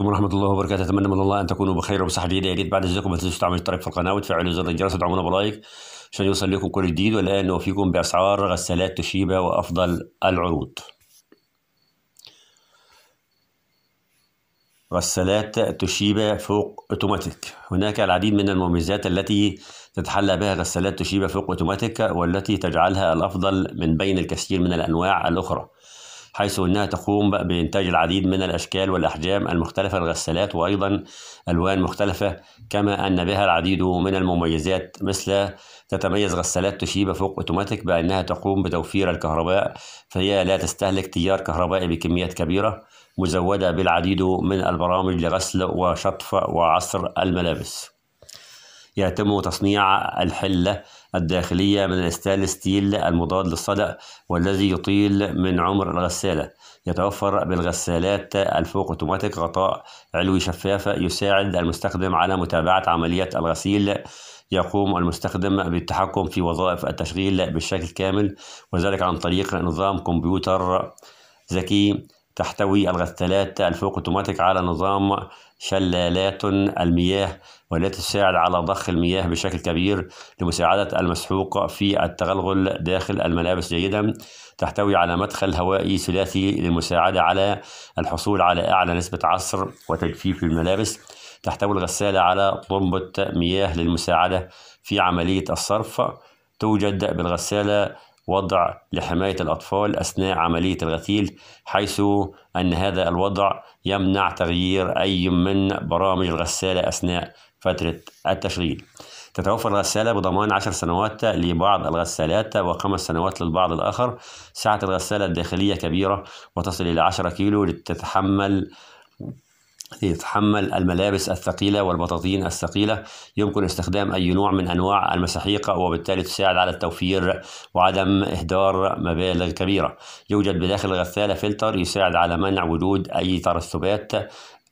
ورحمة الله وبركاته أتمنى من الله أن تكونوا بخير وبصحة جيدة يا جيد بعد إذنكم ما تنسوش تعملوا اشتراك في القناة وتفعلوا زر الجرس وتدعمونا بلايك عشان يوصل لكم كل جديد والآن نوفيكم بأسعار غسالات توشيبا وأفضل العروض غسالات توشيبا فوق أوتوماتيك هناك العديد من المميزات التي تتحلى بها غسالات توشيبا فوق أوتوماتيك والتي تجعلها الأفضل من بين الكثير من الأنواع الأخرى حيث أنها تقوم بإنتاج العديد من الأشكال والأحجام المختلفة للغسالات وأيضا ألوان مختلفة كما أن بها العديد من المميزات مثل تتميز غسالات توشيبا فوق أوتوماتيك بأنها تقوم بتوفير الكهرباء فهي لا تستهلك تيار كهربائي بكميات كبيرة مزودة بالعديد من البرامج لغسل وشطف وعصر الملابس يتم تصنيع الحلة الداخلية من الستانلس ستيل المضاد للصدأ والذي يطيل من عمر الغسالة يتوفر بالغسالات الفوق اوتوماتيك غطاء علوي شفاف يساعد المستخدم على متابعة عملية الغسيل يقوم المستخدم بالتحكم في وظائف التشغيل بشكل كامل وذلك عن طريق نظام كمبيوتر ذكي تحتوي الغسالات الفوق اوتوماتيك على نظام شلالات المياه والتي تساعد على ضخ المياه بشكل كبير لمساعدة المسحوق في التغلغل داخل الملابس جيدا تحتوي على مدخل هوائي ثلاثي للمساعدة على الحصول على أعلى نسبة عصر وتجفيف الملابس تحتوي الغسالة على طنبة مياه للمساعدة في عملية الصرف توجد بالغسالة وضع لحماية الأطفال أثناء عملية الغسيل حيث أن هذا الوضع يمنع تغيير أي من برامج الغسالة أثناء فترة التشغيل تتوفر الغسالة بضمان عشر سنوات لبعض الغسالات وخمس سنوات للبعض الآخر سعة الغسالة الداخلية كبيرة وتصل إلى عشرة كيلو لتتحمل يتحمل الملابس الثقيلة والبطاطين الثقيلة يمكن استخدام أي نوع من أنواع المساحيق وبالتالي تساعد على التوفير وعدم إهدار مبالغ كبيرة يوجد بداخل الغسالة فلتر يساعد على منع وجود أي ترسبات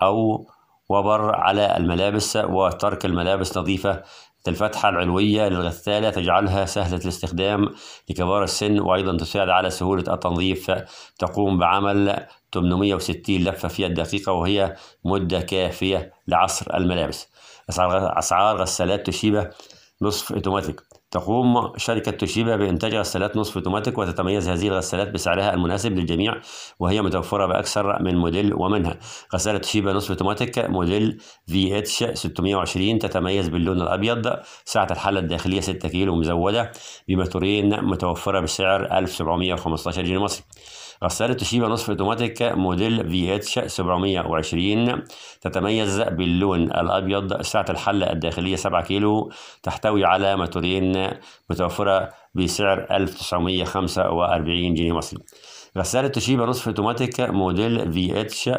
أو وبر على الملابس وترك الملابس نظيفة الفتحة العلوية للغسالة تجعلها سهلة الاستخدام لكبار السن وأيضا تساعد على سهولة التنظيف تقوم بعمل 860 لفة في الدقيقة وهي مدة كافية لعصر الملابس أسعار غسالات توشيبا نصف اوتوماتيك تقوم شركة توشيبا بإنتاج غسالات نصف أوتوماتيك وتتميز هذه الغسالات بسعرها المناسب للجميع وهي متوفرة بأكثر من موديل ومنها غسالة توشيبا نصف أوتوماتيك موديل في اتش 620 تتميز باللون الأبيض سعة الحلة الداخلية 6 كيلو مزودة بماتورين متوفرة بسعر 1715 جنيه مصري غسالة توشيبا نصف اوتوماتيك موديل في اتش 720 تتميز باللون الابيض سعة الحلة الداخلية 7 كيلو تحتوي على موتورين متوفرة بسعر 1945 جنيه مصري غسالة توشيبا نصف اوتوماتيك موديل في اتش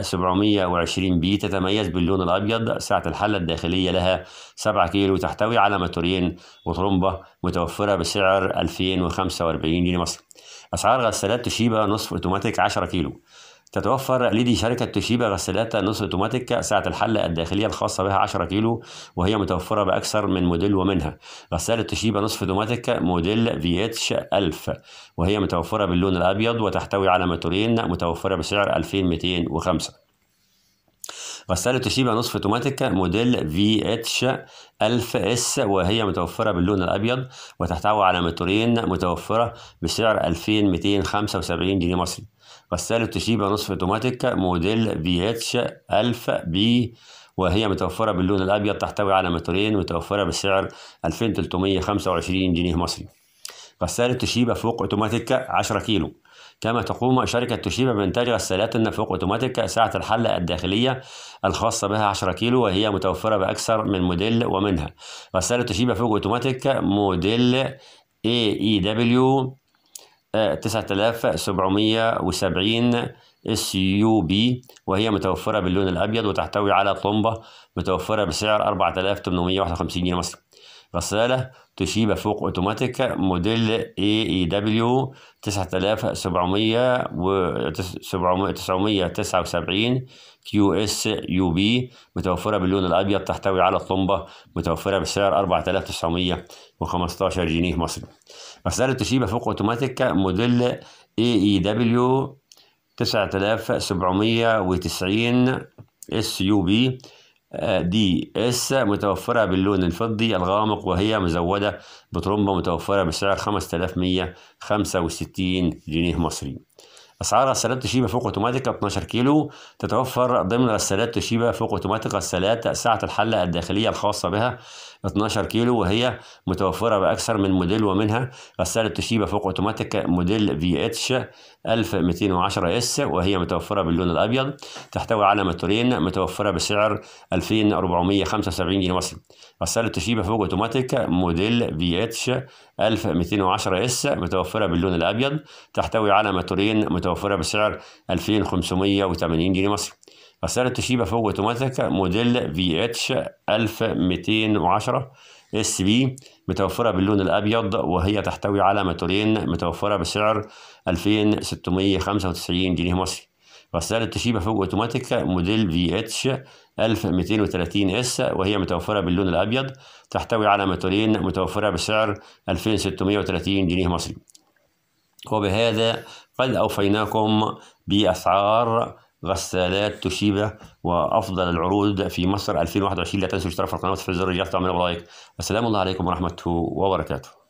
720 بي تتميز باللون الأبيض سعة الحلة الداخلية لها 7 كيلو تحتوي على موتورين وطرمبة متوفرة بسعر 2045 جنيه مصري أسعار غسالات توشيبا نصف أوتوماتيك 10 كيلو تتوفر ليدي شركة توشيبا غسالات نصف اوتوماتيك سعة الحل الداخلية الخاصة بها 10 كيلو وهي متوفرة بأكثر من موديل ومنها غسالة توشيبا نصف اوتوماتيك موديل في اتش 1000 وهي متوفرة باللون الأبيض وتحتوي على موتورين متوفرة بسعر 2205 غسالة توشيبا نصف اوتوماتيك موديل في اتش 1000 اس وهي متوفرة باللون الأبيض وتحتوي على موتورين متوفرة بسعر 2275 جنيه مصري غسالة توشيبا نصف اوتوماتيك موديل بي اتش 1000 بي وهي متوفرة باللون الأبيض تحتوي على موتورين متوفرة بسعر 2325 جنيه مصري غسالة توشيبا فوق اوتوماتيك 10 كيلو كما تقوم شركة توشيبا بإنتاج غسالات فوق أوتوماتيك ساعة الحلة الداخلية الخاصة بها 10 كيلو وهي متوفرة بأكثر من موديل ومنها غسالة توشيبا فوق أوتوماتيك موديل AEW 9770 اس يو بي وهي متوفرة باللون الأبيض وتحتوي على طومبه متوفرة بسعر 4851 جنيه مصري غسالة توشيبا فوق أوتوماتيك موديل اي اي دبليو 9700 كيو اس يو بي متوفرة باللون الأبيض تحتوي على طلمبة متوفرة بسعر 4915 جنيه مصري غسالة توشيبا فوق أوتوماتيك موديل اي اي دبليو 9790 اس يو بي آه، دي اس متوفرة باللون الفضي الغامق وهي مزودة بطرمبة متوفرة بسعر 5165 جنيه مصري أسعار غسالات توشيبا فوق أوتوماتيكا 12 كيلو تتوفر ضمن غسالات توشيبا فوق أوتوماتيكا غسالات سعة الحلة الداخلية الخاصة بها 12 كيلو وهي متوفرة بأكثر من موديل ومنها غسالة توشيبا فوق أوتوماتيك موديل في اتش 1210 اس وهي متوفرة باللون الأبيض تحتوي على موتورين متوفرة بسعر 2475 جنيه مصري غسالة توشيبا فوق أوتوماتيك موديل في اتش 1210 اس متوفرة باللون الأبيض تحتوي على موتورين متوفرة بسعر 2580 جنيه مصري مسألة توشيبا فوق اوتوماتيك موديل في اتش 1210 اس بي متوفرة باللون الأبيض وهي تحتوي على موتورين متوفرة بسعر 2695 جنيه مصري غسالة توشيبا فوق اوتوماتيك موديل في اتش 1230 اس وهي متوفرة باللون الأبيض تحتوي على موتورين متوفرة بسعر 2630 جنيه مصري وبهذا قد أوفيناكم بأسعار غسالات توشيبا وافضل العروض في مصر 2021 لا تنسوا الاشتراك في القناه وتفعيل زر الجرس تعملوا لايك السلام عليكم ورحمه وبركاته